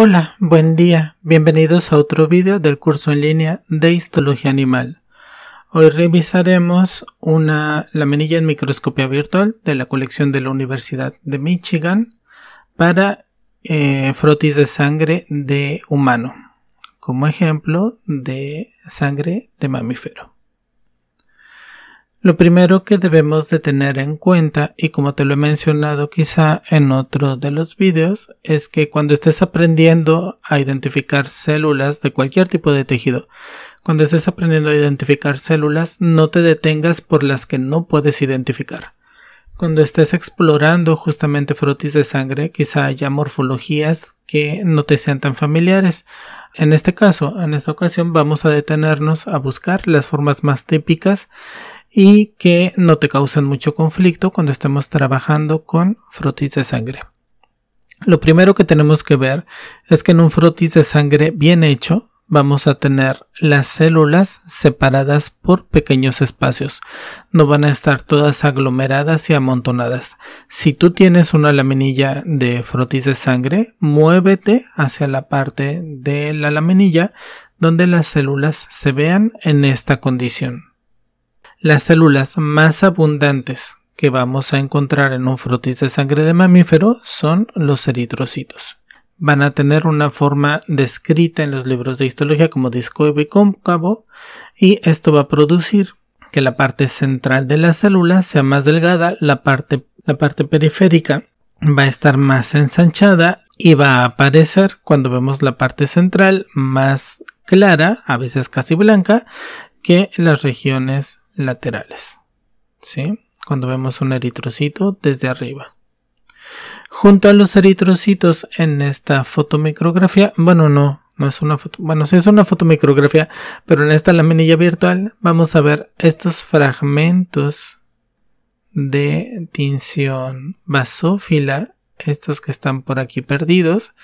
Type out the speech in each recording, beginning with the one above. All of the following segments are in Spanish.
Hola, buen día. Bienvenidos a otro vídeo del curso en línea de Histología Animal. Hoy revisaremos una laminilla en microscopía virtual de la colección de la Universidad de Michigan para eh, frotis de sangre de humano, como ejemplo de sangre de mamífero. Lo primero que debemos de tener en cuenta, y como te lo he mencionado quizá en otro de los vídeos, es que cuando estés aprendiendo a identificar células de cualquier tipo de tejido, cuando estés aprendiendo a identificar células, no te detengas por las que no puedes identificar. Cuando estés explorando justamente frotis de sangre, quizá haya morfologías que no te sean tan familiares. En este caso, en esta ocasión, vamos a detenernos a buscar las formas más típicas y que no te causen mucho conflicto cuando estemos trabajando con frotis de sangre. Lo primero que tenemos que ver es que en un frotis de sangre bien hecho vamos a tener las células separadas por pequeños espacios. No van a estar todas aglomeradas y amontonadas. Si tú tienes una laminilla de frotis de sangre, muévete hacia la parte de la laminilla donde las células se vean en esta condición. Las células más abundantes que vamos a encontrar en un frotis de sangre de mamífero son los eritrocitos. Van a tener una forma descrita en los libros de histología como disco y cóncavo y esto va a producir que la parte central de la célula sea más delgada, la parte, la parte periférica va a estar más ensanchada y va a aparecer cuando vemos la parte central más clara, a veces casi blanca, que las regiones laterales. ¿sí? Cuando vemos un eritrocito desde arriba. Junto a los eritrocitos en esta fotomicrografía, bueno, no, no es una foto, bueno, sí es una fotomicrografía, pero en esta laminilla virtual vamos a ver estos fragmentos de tinción basófila, estos que están por aquí perdidos,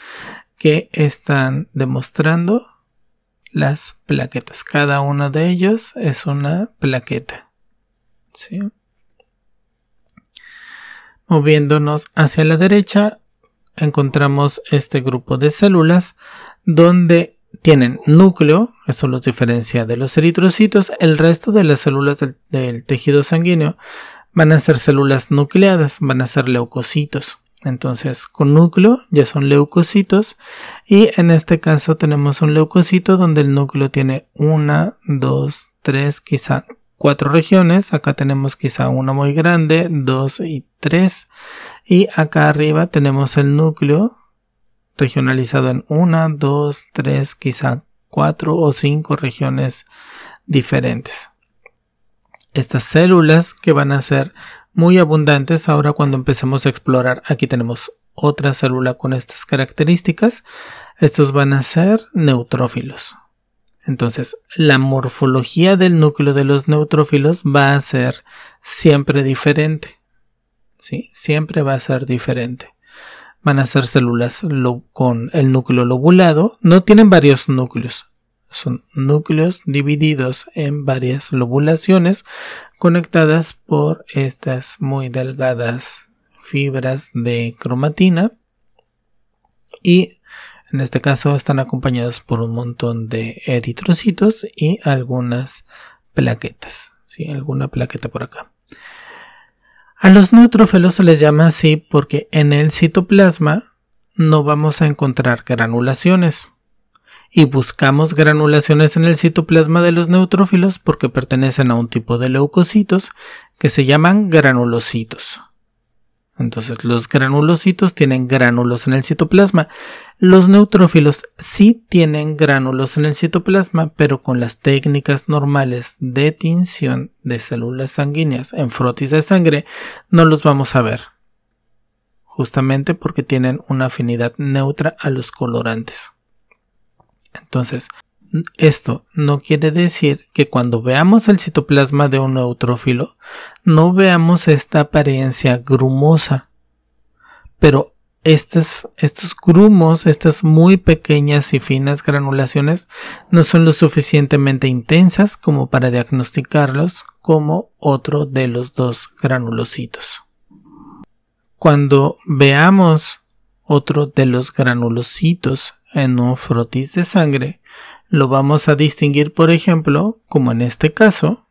que están demostrando las plaquetas. Cada uno de ellos es una plaqueta. Moviéndonos hacia la derecha, encontramos este grupo de células donde tienen núcleo, eso los diferencia de los eritrocitos, el resto de las células del tejido sanguíneo van a ser células nucleadas, van a ser leucocitos. Entonces, con núcleo ya son leucocitos y en este caso tenemos un leucocito donde el núcleo tiene una, dos, tres, quizá cuatro regiones. Acá tenemos quizá una muy grande, dos y tres. Y acá arriba tenemos el núcleo regionalizado en una, dos, tres, quizá cuatro o cinco regiones diferentes. Estas células que van a ser muy abundantes ahora cuando empecemos a explorar. Aquí tenemos otra célula con estas características. Estos van a ser neutrófilos. Entonces, la morfología del núcleo de los neutrófilos va a ser siempre diferente. ¿Sí? Siempre va a ser diferente. Van a ser células con el núcleo lobulado. No tienen varios núcleos, son núcleos divididos en varias lobulaciones conectadas por estas muy delgadas fibras de cromatina y en este caso están acompañados por un montón de eritrocitos y algunas plaquetas, ¿sí? alguna plaqueta por acá. A los neutrófilos se les llama así porque en el citoplasma no vamos a encontrar granulaciones, y buscamos granulaciones en el citoplasma de los neutrófilos porque pertenecen a un tipo de leucocitos que se llaman granulocitos. Entonces los granulocitos tienen gránulos en el citoplasma. Los neutrófilos sí tienen gránulos en el citoplasma, pero con las técnicas normales de tinción de células sanguíneas en frotis de sangre no los vamos a ver. Justamente porque tienen una afinidad neutra a los colorantes. Entonces, esto no quiere decir que cuando veamos el citoplasma de un neutrófilo no veamos esta apariencia grumosa. Pero estos grumos, estas muy pequeñas y finas granulaciones no son lo suficientemente intensas como para diagnosticarlos como otro de los dos granulocitos. Cuando veamos otro de los granulocitos en un frotis de sangre, lo vamos a distinguir, por ejemplo, como en este caso,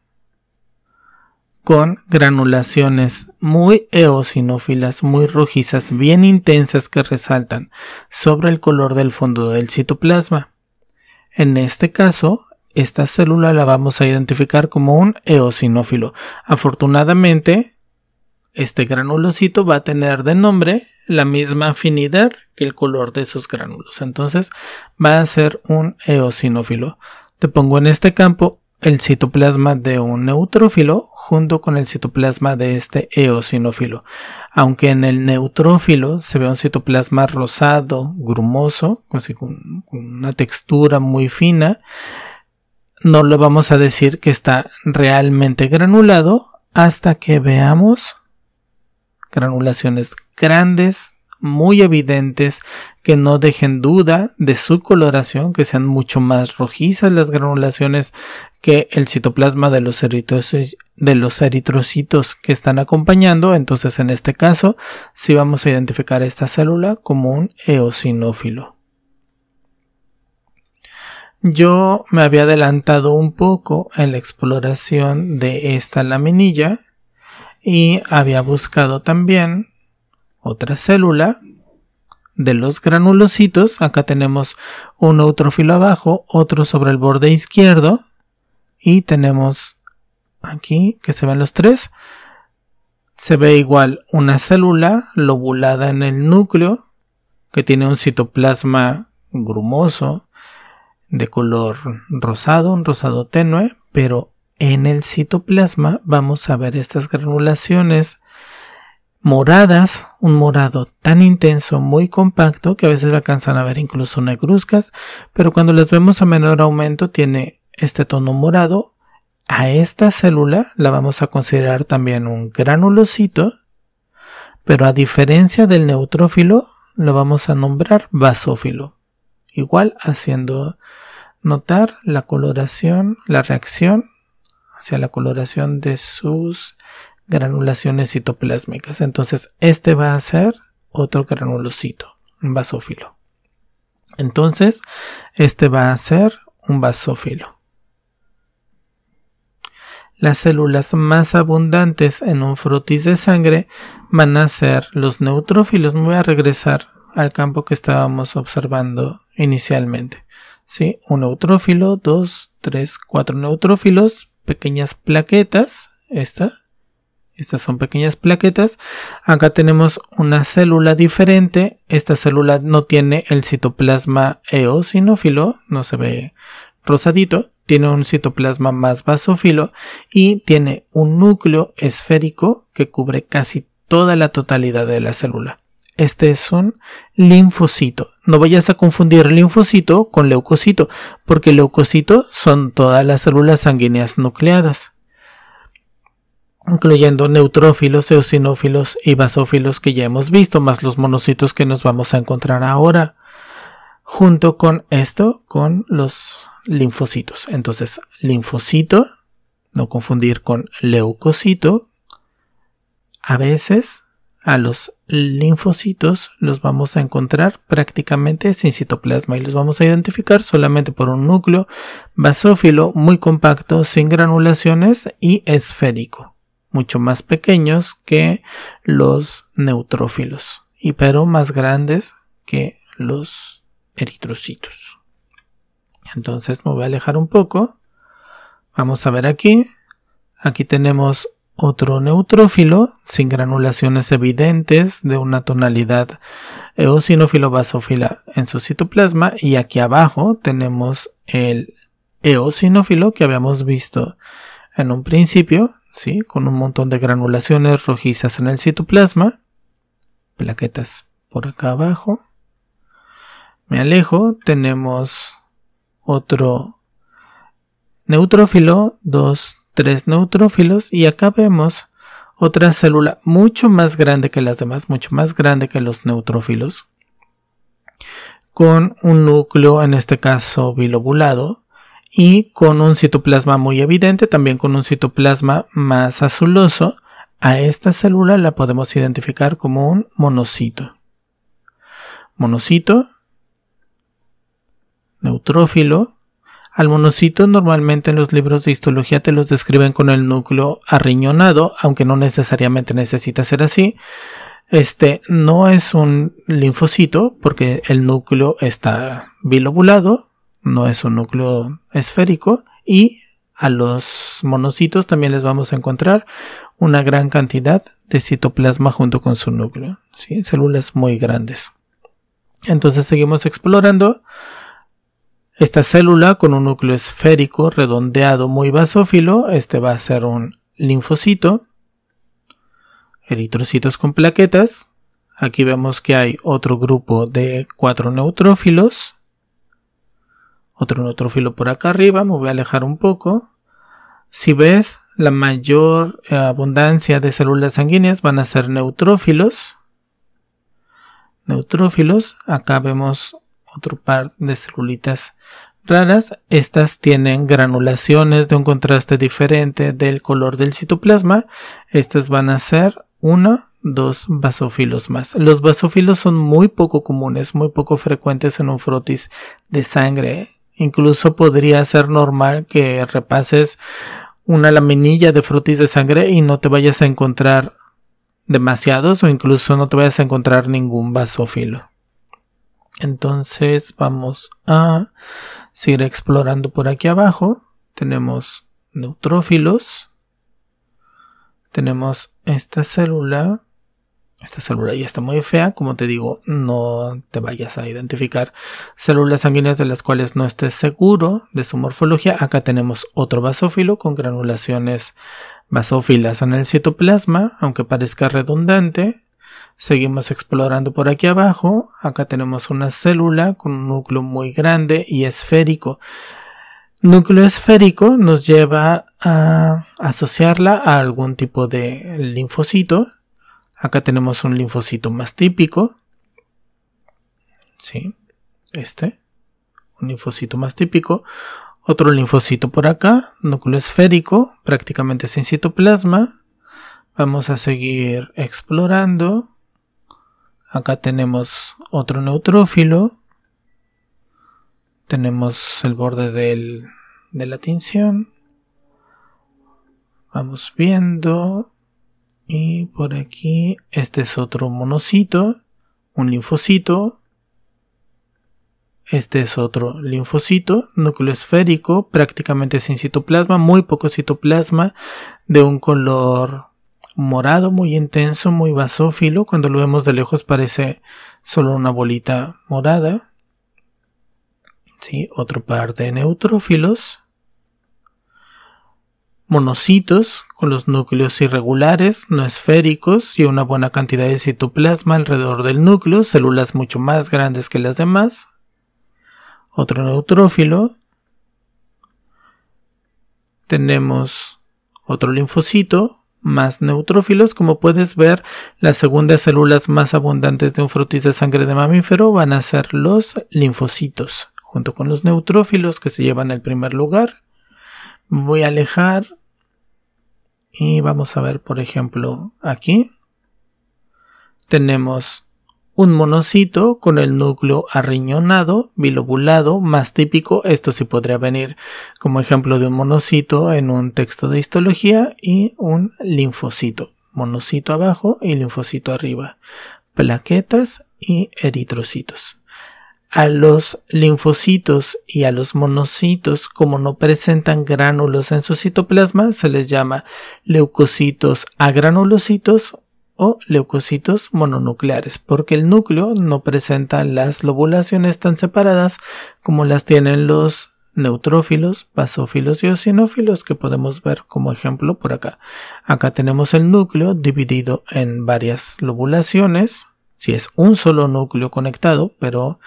con granulaciones muy eosinófilas, muy rojizas, bien intensas que resaltan sobre el color del fondo del citoplasma. En este caso, esta célula la vamos a identificar como un eosinófilo. Afortunadamente, este granulocito va a tener de nombre la misma afinidad que el color de sus gránulos. Entonces va a ser un eosinófilo. Te pongo en este campo el citoplasma de un neutrófilo junto con el citoplasma de este eosinófilo. Aunque en el neutrófilo se ve un citoplasma rosado, grumoso, con una textura muy fina, no le vamos a decir que está realmente granulado hasta que veamos granulaciones grandes, muy evidentes, que no dejen duda de su coloración, que sean mucho más rojizas las granulaciones que el citoplasma de los, de los eritrocitos que están acompañando. Entonces, en este caso, sí vamos a identificar esta célula como un eosinófilo. Yo me había adelantado un poco en la exploración de esta laminilla y había buscado también otra célula de los granulocitos. Acá tenemos un neutrofilo abajo, otro sobre el borde izquierdo y tenemos aquí que se ven los tres. Se ve igual una célula lobulada en el núcleo que tiene un citoplasma grumoso de color rosado, un rosado tenue, pero en el citoplasma vamos a ver estas granulaciones moradas, un morado tan intenso, muy compacto, que a veces alcanzan a ver incluso negruzcas, pero cuando las vemos a menor aumento tiene este tono morado. A esta célula la vamos a considerar también un granulocito, pero a diferencia del neutrófilo, lo vamos a nombrar basófilo. Igual haciendo notar la coloración, la reacción hacia la coloración de sus granulaciones citoplásmicas. Entonces, este va a ser otro granulocito, un basófilo. Entonces, este va a ser un basófilo. Las células más abundantes en un frotis de sangre van a ser los neutrófilos. voy a regresar al campo que estábamos observando inicialmente. ¿Sí? Un neutrófilo, dos, tres, cuatro neutrófilos, pequeñas plaquetas. Esta. Estas son pequeñas plaquetas. Acá tenemos una célula diferente. Esta célula no tiene el citoplasma eosinófilo, no se ve rosadito. Tiene un citoplasma más basófilo y tiene un núcleo esférico que cubre casi toda la totalidad de la célula. Este es un linfocito. No vayas a confundir linfocito con leucocito, porque leucocito son todas las células sanguíneas nucleadas, incluyendo neutrófilos, eosinófilos y basófilos que ya hemos visto, más los monocitos que nos vamos a encontrar ahora, junto con esto, con los linfocitos. Entonces, linfocito, no confundir con leucocito. A veces a los linfocitos los vamos a encontrar prácticamente sin citoplasma y los vamos a identificar solamente por un núcleo basófilo muy compacto, sin granulaciones y esférico, mucho más pequeños que los neutrófilos y pero más grandes que los eritrocitos. Entonces me voy a alejar un poco. Vamos a ver aquí. Aquí tenemos otro neutrófilo, sin granulaciones evidentes, de una tonalidad eosinófilo basófila en su citoplasma. Y aquí abajo tenemos el eosinófilo que habíamos visto en un principio, ¿sí? con un montón de granulaciones rojizas en el citoplasma. Plaquetas por acá abajo. Me alejo, tenemos otro neutrófilo, dos tres neutrófilos y acá vemos otra célula mucho más grande que las demás, mucho más grande que los neutrófilos, con un núcleo, en este caso bilobulado, y con un citoplasma muy evidente, también con un citoplasma más azuloso, a esta célula la podemos identificar como un monocito. Monocito, neutrófilo, al monocito normalmente en los libros de histología te los describen con el núcleo arriñonado, aunque no necesariamente necesita ser así. Este no es un linfocito porque el núcleo está bilobulado, no es un núcleo esférico y a los monocitos también les vamos a encontrar una gran cantidad de citoplasma junto con su núcleo, células muy grandes. Entonces seguimos explorando. Esta célula con un núcleo esférico redondeado muy basófilo, este va a ser un linfocito, eritrocitos con plaquetas, aquí vemos que hay otro grupo de cuatro neutrófilos, otro neutrófilo por acá arriba, me voy a alejar un poco, si ves la mayor eh, abundancia de células sanguíneas van a ser neutrófilos, neutrófilos, acá vemos otro par de celulitas raras. Estas tienen granulaciones de un contraste diferente del color del citoplasma. Estas van a ser uno, dos basófilos más. Los basófilos son muy poco comunes, muy poco frecuentes en un frotis de sangre. Incluso podría ser normal que repases una laminilla de frotis de sangre y no te vayas a encontrar demasiados o incluso no te vayas a encontrar ningún basófilo. Entonces vamos a seguir explorando por aquí abajo. Tenemos neutrófilos. Tenemos esta célula. Esta célula ya está muy fea, como te digo, no te vayas a identificar células sanguíneas de las cuales no estés seguro de su morfología. Acá tenemos otro basófilo con granulaciones basófilas en el citoplasma, aunque parezca redundante, Seguimos explorando por aquí abajo. Acá tenemos una célula con un núcleo muy grande y esférico. Núcleo esférico nos lleva a asociarla a algún tipo de linfocito. Acá tenemos un linfocito más típico. Sí, este. Un linfocito más típico. Otro linfocito por acá, núcleo esférico, prácticamente sin citoplasma. Vamos a seguir explorando. Acá tenemos otro neutrófilo. Tenemos el borde de la tinción. Vamos viendo. Y por aquí, este es otro monocito, un linfocito. Este es otro linfocito, núcleo esférico, prácticamente sin citoplasma, muy poco citoplasma, de un color morado muy intenso, muy basófilo. Cuando lo vemos de lejos parece solo una bolita morada. ¿Sí? Otro par de neutrófilos. Monocitos con los núcleos irregulares, no esféricos y una buena cantidad de citoplasma alrededor del núcleo, células mucho más grandes que las demás. Otro neutrófilo. Tenemos otro linfocito más neutrófilos. Como puedes ver, las segundas células más abundantes de un frutis de sangre de mamífero van a ser los linfocitos, junto con los neutrófilos que se llevan el primer lugar. Voy a alejar y vamos a ver, por ejemplo, aquí tenemos un monocito con el núcleo arriñonado, bilobulado, más típico, esto sí podría venir como ejemplo de un monocito en un texto de histología y un linfocito, monocito abajo y linfocito arriba, plaquetas y eritrocitos. A los linfocitos y a los monocitos, como no presentan gránulos en su citoplasma, se les llama leucocitos agranulocitos o leucocitos mononucleares, porque el núcleo no presenta las lobulaciones tan separadas como las tienen los neutrófilos, basófilos y osinófilos que podemos ver como ejemplo por acá. Acá tenemos el núcleo dividido en varias lobulaciones, si es un solo núcleo conectado, pero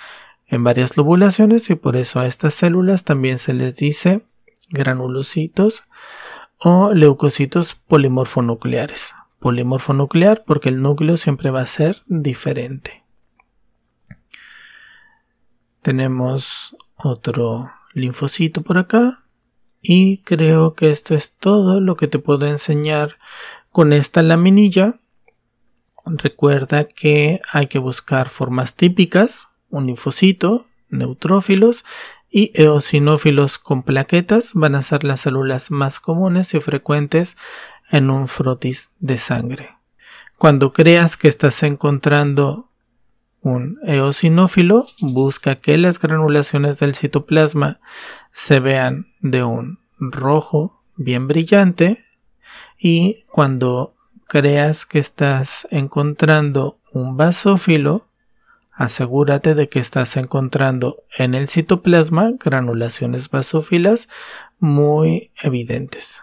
en varias lobulaciones y por eso a estas células también se les dice granulocitos o leucocitos polimorfonucleares polimorfo nuclear porque el núcleo siempre va a ser diferente. Tenemos otro linfocito por acá y creo que esto es todo lo que te puedo enseñar con esta laminilla. Recuerda que hay que buscar formas típicas, un linfocito, neutrófilos y eosinófilos con plaquetas van a ser las células más comunes y frecuentes en un frotis de sangre. Cuando creas que estás encontrando un eosinófilo, busca que las granulaciones del citoplasma se vean de un rojo bien brillante y cuando creas que estás encontrando un basófilo, asegúrate de que estás encontrando en el citoplasma granulaciones basófilas muy evidentes.